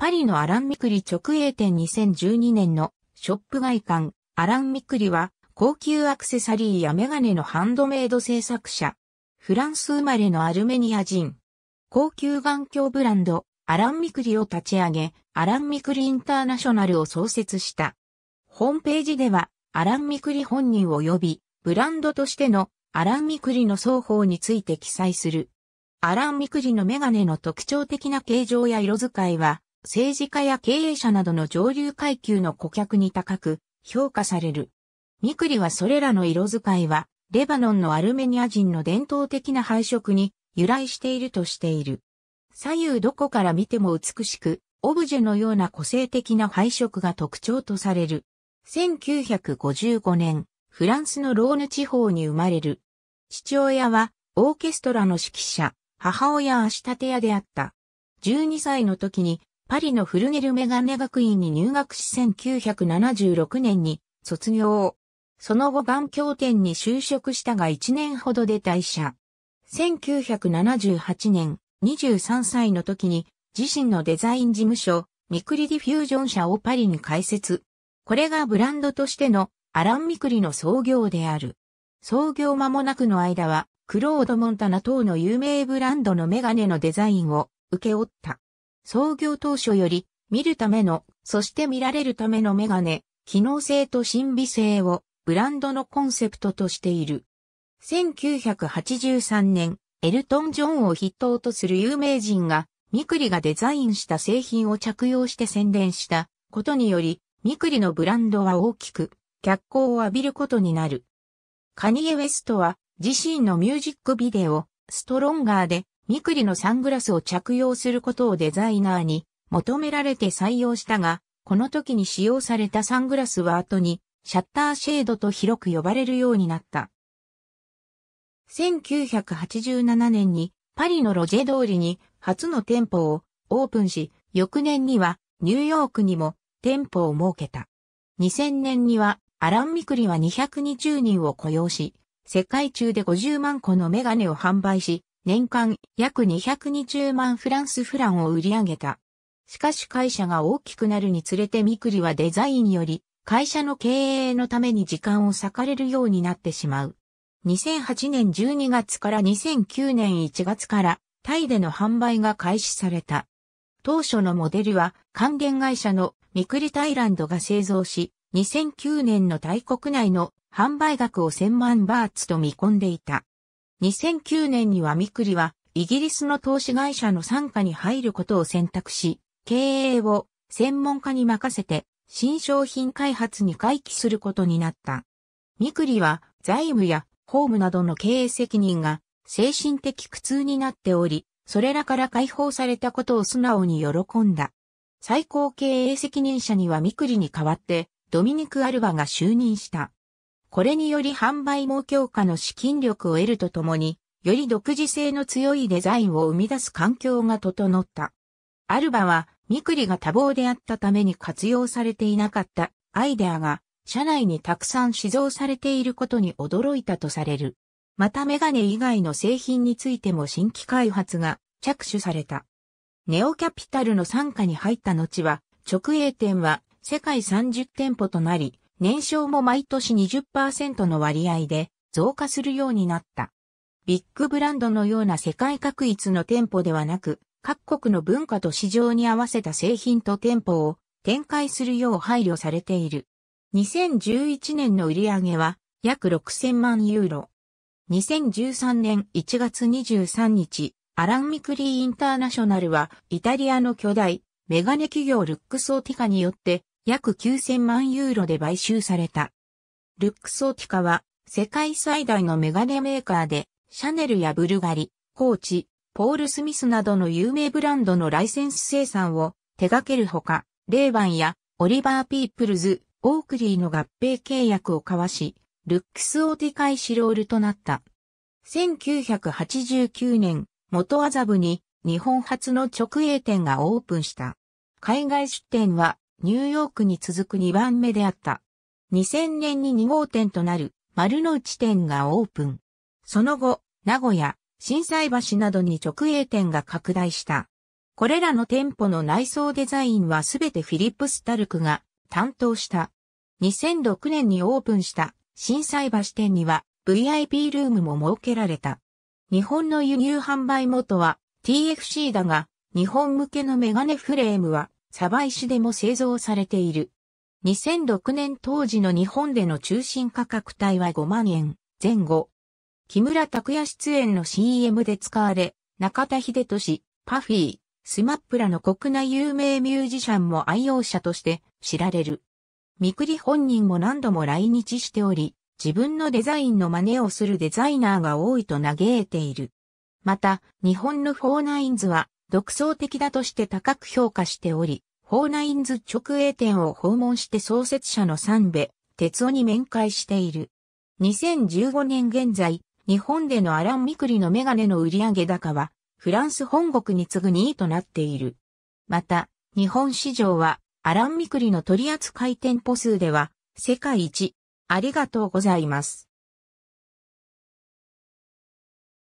パリのアラン・ミクリ直営店2012年のショップ外観、アラン・ミクリは高級アクセサリーやメガネのハンドメイド制作者。フランス生まれのアルメニア人。高級眼鏡ブランド、アラン・ミクリを立ち上げ、アラン・ミクリ・インターナショナルを創設した。ホームページでは、アラン・ミクリ本人及び、ブランドとしてのアラン・ミクリの双方について記載する。アラン・ミクリのメガネの特徴的な形状や色使いは、政治家や経営者などの上流階級の顧客に高く評価される。ミクリはそれらの色使いは、レバノンのアルメニア人の伝統的な配色に由来しているとしている。左右どこから見ても美しく、オブジェのような個性的な配色が特徴とされる。1955年、フランスのローヌ地方に生まれる。父親はオーケストラの指揮者、母親足立屋であった。12歳の時にパリのフルネルメガネ学院に入学し1976年に卒業。その後眼鏡店に就職したが1年ほどで退社。1978年、23歳の時に自身のデザイン事務所、ミクリディフュージョン社をパリに開設。これがブランドとしてのアラン・ミクリの創業である。創業間もなくの間は、クロード・モンタナ等の有名ブランドのメガネのデザインを受け負った。創業当初より、見るための、そして見られるためのメガネ、機能性と神秘性を、ブランドのコンセプトとしている。1983年、エルトン・ジョンを筆頭とする有名人が、ミクリがデザインした製品を着用して宣伝したことにより、ミクリのブランドは大きく脚光を浴びることになる。カニエ・ウェストは自身のミュージックビデオ、ストロンガーでミクリのサングラスを着用することをデザイナーに求められて採用したが、この時に使用されたサングラスは後にシャッターシェードと広く呼ばれるようになった。1987年にパリのロジェ通りに初の店舗をオープンし、翌年にはニューヨークにも店舗を設けた。2000年にはアラン・ミクリは220人を雇用し、世界中で50万個のメガネを販売し、年間約220万フランスフランを売り上げた。しかし会社が大きくなるにつれてミクリはデザインより会社の経営のために時間を割かれるようになってしまう。2008年12月から2009年1月からタイでの販売が開始された。当初のモデルは還元会社のミクリタイランドが製造し、2009年のタイ国内の販売額を1000万バーツと見込んでいた。2009年にはミクリはイギリスの投資会社の傘下に入ることを選択し、経営を専門家に任せて新商品開発に回帰することになった。ミクリは財務や法務などの経営責任が精神的苦痛になっており、それらから解放されたことを素直に喜んだ。最高経営責任者にはミクリに代わってドミニク・アルバが就任した。これにより販売も強化の資金力を得るとともに、より独自性の強いデザインを生み出す環境が整った。アルバは、ミクリが多忙であったために活用されていなかったアイデアが、社内にたくさん試造されていることに驚いたとされる。またメガネ以外の製品についても新規開発が着手された。ネオキャピタルの傘下に入った後は、直営店は世界30店舗となり、年商も毎年20%の割合で増加するようになった。ビッグブランドのような世界各一の店舗ではなく、各国の文化と市場に合わせた製品と店舗を展開するよう配慮されている。2011年の売上は約6000万ユーロ。2013年1月23日、アラン・ミクリー・インターナショナルはイタリアの巨大メガネ企業ルックスオティカによって約9000万ユーロで買収された。ルックスオティカは世界最大のメガネメーカーで、シャネルやブルガリ、コーチ、ポール・スミスなどの有名ブランドのライセンス生産を手掛けるほか、レイバンやオリバー・ピープルズ、オークリーの合併契約を交わし、ルックスオーティカイシロールとなった。1989年、元麻布に日本初の直営店がオープンした。海外出店はニューヨークに続く2番目であった。2000年に2号店となる丸の内店がオープン。その後、名古屋、震災橋などに直営店が拡大した。これらの店舗の内装デザインはすべてフィリップス・タルクが担当した。2006年にオープンした震災橋店には VIP ルームも設けられた。日本の輸入販売元は TFC だが、日本向けのメガネフレームは鯖石でも製造されている。2006年当時の日本での中心価格帯は5万円前後。木村拓哉出演の CM で使われ、中田秀俊、パフィー、スマップらの国内有名ミュージシャンも愛用者として知られる。みくり本人も何度も来日しており、自分のデザインの真似をするデザイナーが多いと嘆いている。また、日本のフォーナインズは独創的だとして高く評価しており、法ーナインズ直営店を訪問して創設者の三部、哲夫に面会している。2015年現在、日本でのアラン・ミクリのメガネの売上高は、フランス本国に次ぐ2位となっている。また、日本市場は、アラン・ミクリの取扱店舗数では、世界一。ありがとうございます。